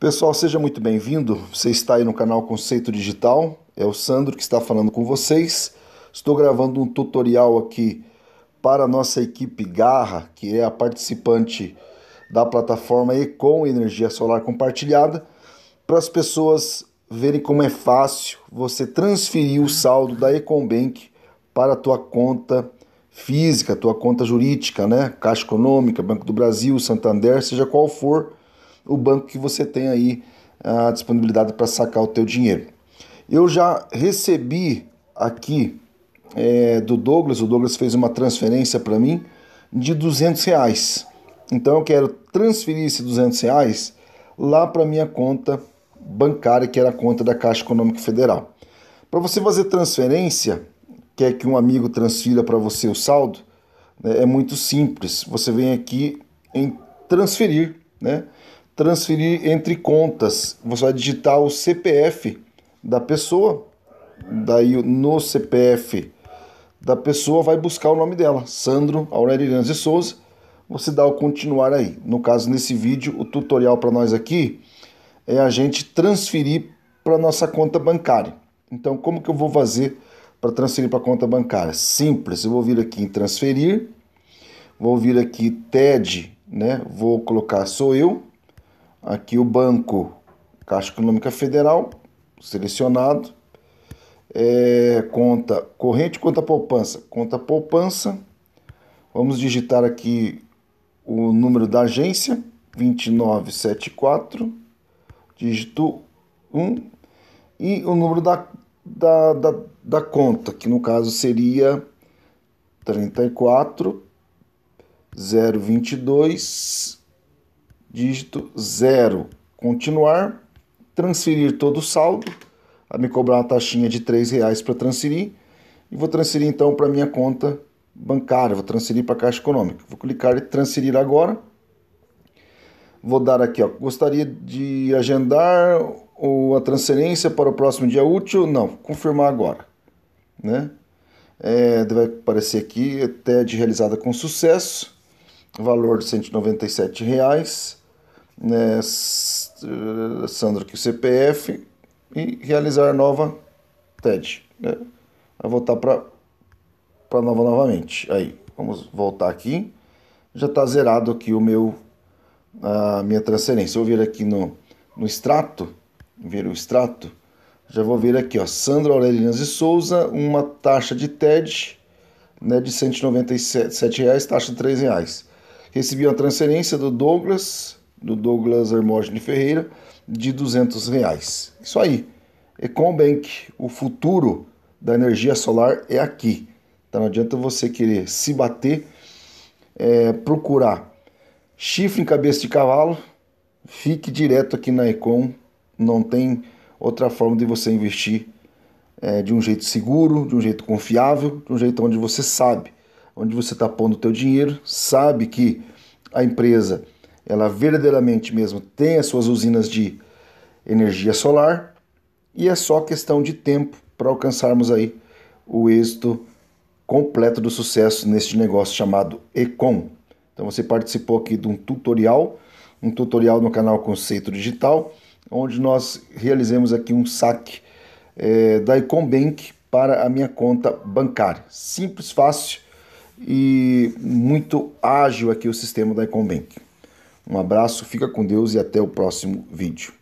Pessoal, seja muito bem-vindo. Você está aí no canal Conceito Digital. É o Sandro que está falando com vocês. Estou gravando um tutorial aqui para a nossa equipe Garra, que é a participante da plataforma Econ Energia Solar Compartilhada, para as pessoas verem como é fácil você transferir o saldo da EconBank para a tua conta física, tua conta jurídica, né? Caixa Econômica, Banco do Brasil, Santander, seja qual for o banco que você tem aí a disponibilidade para sacar o teu dinheiro. Eu já recebi aqui é, do Douglas, o Douglas fez uma transferência para mim de 200 reais. Então eu quero transferir esses 200 reais lá para minha conta bancária, que era a conta da Caixa Econômica Federal. Para você fazer transferência, quer que um amigo transfira para você o saldo, né, é muito simples. Você vem aqui em transferir, né? transferir entre contas. Você vai digitar o CPF da pessoa, daí no CPF da pessoa vai buscar o nome dela, Sandro Aurélio de Souza. Você dá o continuar aí. No caso, nesse vídeo, o tutorial para nós aqui é a gente transferir para nossa conta bancária. Então, como que eu vou fazer para transferir para a conta bancária? Simples, eu vou vir aqui em transferir, vou vir aqui TED, né? Vou colocar sou eu, Aqui o banco Caixa Econômica Federal, selecionado. É, conta corrente, conta poupança. Conta poupança. Vamos digitar aqui o número da agência, 2974, dígito 1, e o número da, da, da, da conta, que no caso seria 34 022 dígito 0. Continuar, transferir todo o saldo, a me cobrar uma taxinha de R$ reais para transferir, e vou transferir então para minha conta bancária, vou transferir para a Caixa Econômica. Vou clicar em transferir agora. Vou dar aqui, ó, gostaria de agendar ou a transferência para o próximo dia útil? Não, confirmar agora, né? É, vai aparecer aqui, TED realizada com sucesso, valor de R$ 197,00 né, eh, Sandra que o CPF e realizar nova TED. Né? Vai voltar para nova novamente. Aí, vamos voltar aqui. Já está zerado aqui o meu a minha transferência. Eu vou vir aqui no, no extrato, ver o extrato, já vou ver aqui, ó, Sandra Aurelinas de Souza, uma taxa de TED né, de R$ 197, reais, taxa de R$ reais. Recebi uma transferência do Douglas do Douglas Hermógenes Ferreira de 200 reais. Isso aí. Econbank, o futuro da energia solar é aqui. Então não adianta você querer se bater, é, procurar chifre em cabeça de cavalo, fique direto aqui na Econ. Não tem outra forma de você investir é, de um jeito seguro, de um jeito confiável, de um jeito onde você sabe onde você está pondo o teu dinheiro, sabe que a empresa ela verdadeiramente mesmo tem as suas usinas de energia solar e é só questão de tempo para alcançarmos aí o êxito completo do sucesso neste negócio chamado Ecom. Então você participou aqui de um tutorial, um tutorial no canal Conceito Digital, onde nós realizamos aqui um saque é, da Ecom Bank para a minha conta bancária. Simples, fácil e muito ágil aqui o sistema da Ecom Bank. Um abraço, fica com Deus e até o próximo vídeo.